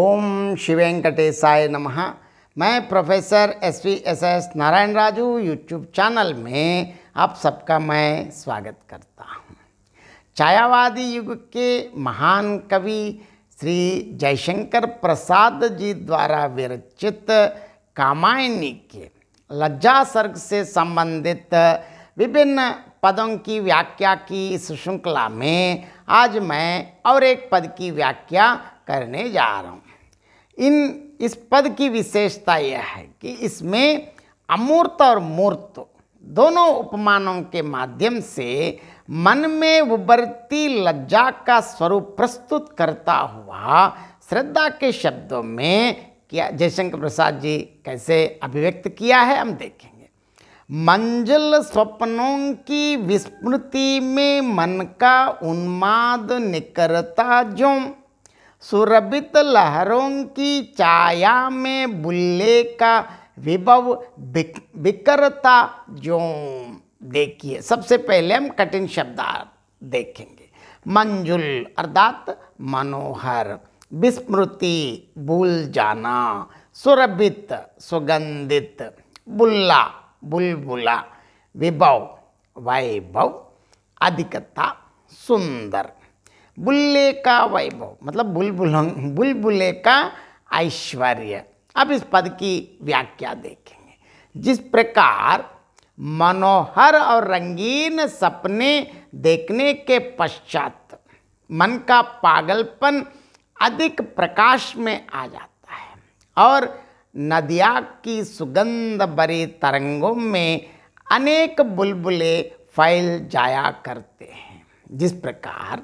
ओम शिवेंकटेशय नम मैं professor S V S S Narayana Raju YouTube channel में आप सबका मैं स्वागत करता हूँ छायावादी युग के महान कवि श्री जयशंकर प्रसाद जी द्वारा विरचित कामायनी के लज्जा सर्ग से संबंधित विभिन्न पदों की व्याख्या की इस श्रृंखला में आज मैं और एक पद की व्याख्या करने जा रहा हूँ इन इस पद की विशेषता यह है कि इसमें अमूर्त और मूर्त दोनों उपमानों के माध्यम से मन में उबरती लज्जा का स्वरूप प्रस्तुत करता हुआ श्रद्धा के शब्दों में क्या जयशंकर प्रसाद जी कैसे अभिव्यक्त किया है हम देखेंगे मंजिल स्वप्नों की विस्मृति में मन का उन्माद निकरता जो सुरभित लहरों की छाया में बुल्ले का विभव बिक, बिकरता जो देखिए सबसे पहले हम कठिन शब्दार्थ देखेंगे मंजुल अर्थात मनोहर विस्मृति भूल जाना सुरभित सुगंधित बुल्ला बुलबुला विभव वैभव अधिकता सुंदर बुल्ले का वैभव मतलब बुलबुल बुलबुले का ऐश्वर्य अब इस पद की व्याख्या देखेंगे जिस प्रकार मनोहर और रंगीन सपने देखने के पश्चात मन का पागलपन अधिक प्रकाश में आ जाता है और नदिया की सुगंध भरी तरंगों में अनेक बुलबुले फैल जाया करते हैं जिस प्रकार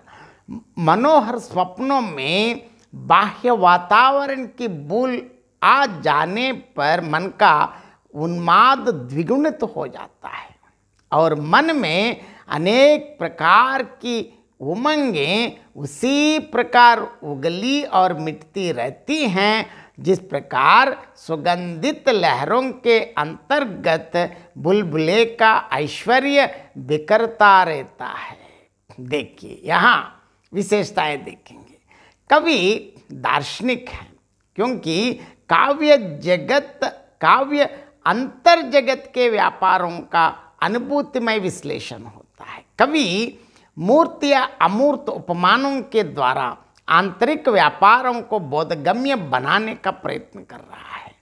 मनोहर स्वप्नों में बाह्य वातावरण की भूल आ जाने पर मन का उन्माद द्विगुणित तो हो जाता है और मन में अनेक प्रकार की उमंगें उसी प्रकार उगली और मिटती रहती हैं जिस प्रकार सुगंधित लहरों के अंतर्गत बुलबुले का ऐश्वर्य बिखरता रहता है देखिए यहाँ विशेषताएं देखेंगे कवि दार्शनिक हैं क्योंकि काव्य जगत काव्य अंतर जगत के व्यापारों का अनुभूतिमय विश्लेषण होता है कवि मूर्त या अमूर्त उपमानों के द्वारा आंतरिक व्यापारों को बोधगम्य बनाने का प्रयत्न कर रहा है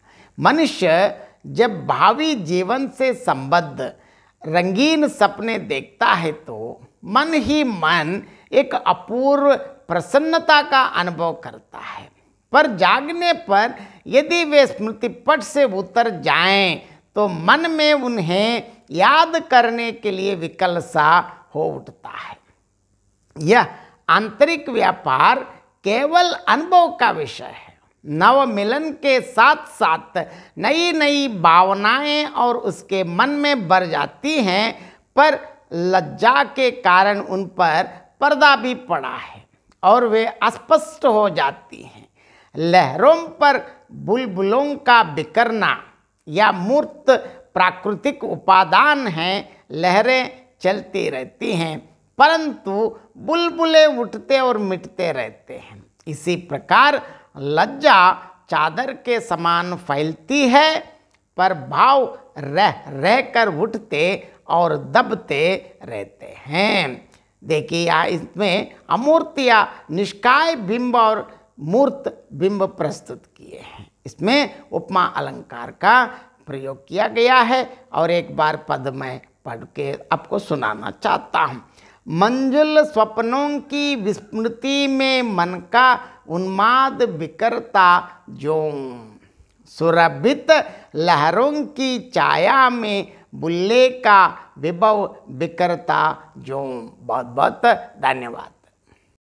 मनुष्य जब भावी जीवन से संबद्ध रंगीन सपने देखता है तो मन ही मन एक अपूर्व प्रसन्नता का अनुभव करता है पर जागने पर यदि वे स्मृति पट से उतर जाएं तो मन में उन्हें याद करने के लिए विकल सा हो उठता है यह आंतरिक व्यापार केवल अनुभव का विषय है नव मिलन के साथ साथ नई नई भावनाएं और उसके मन में भर जाती हैं पर लज्जा के कारण उन पर पर्दा भी पड़ा है और वे अस्पष्ट हो जाती हैं लहरों पर बुलबुलों का बिकरना या मूर्त प्राकृतिक उपादान हैं लहरें चलती रहती हैं परंतु बुलबुले उठते और मिटते रहते हैं इसी प्रकार लज्जा चादर के समान फैलती है पर भाव रह रह कर उठते और दबते रहते हैं देखिए यहाँ इसमें अमूर्त या निष्काय बिंब और मूर्त बिंब प्रस्तुत किए हैं इसमें उपमा अलंकार का प्रयोग किया गया है और एक बार पद मैं पढ़ के आपको सुनाना चाहता हूँ मंजुल स्वप्नों की विस्मृति में मन का उन्माद बिकरता जो सुरभित लहरों की छाया में बुल्ले का विभव बिक्रता जो बहुत बहुत धन्यवाद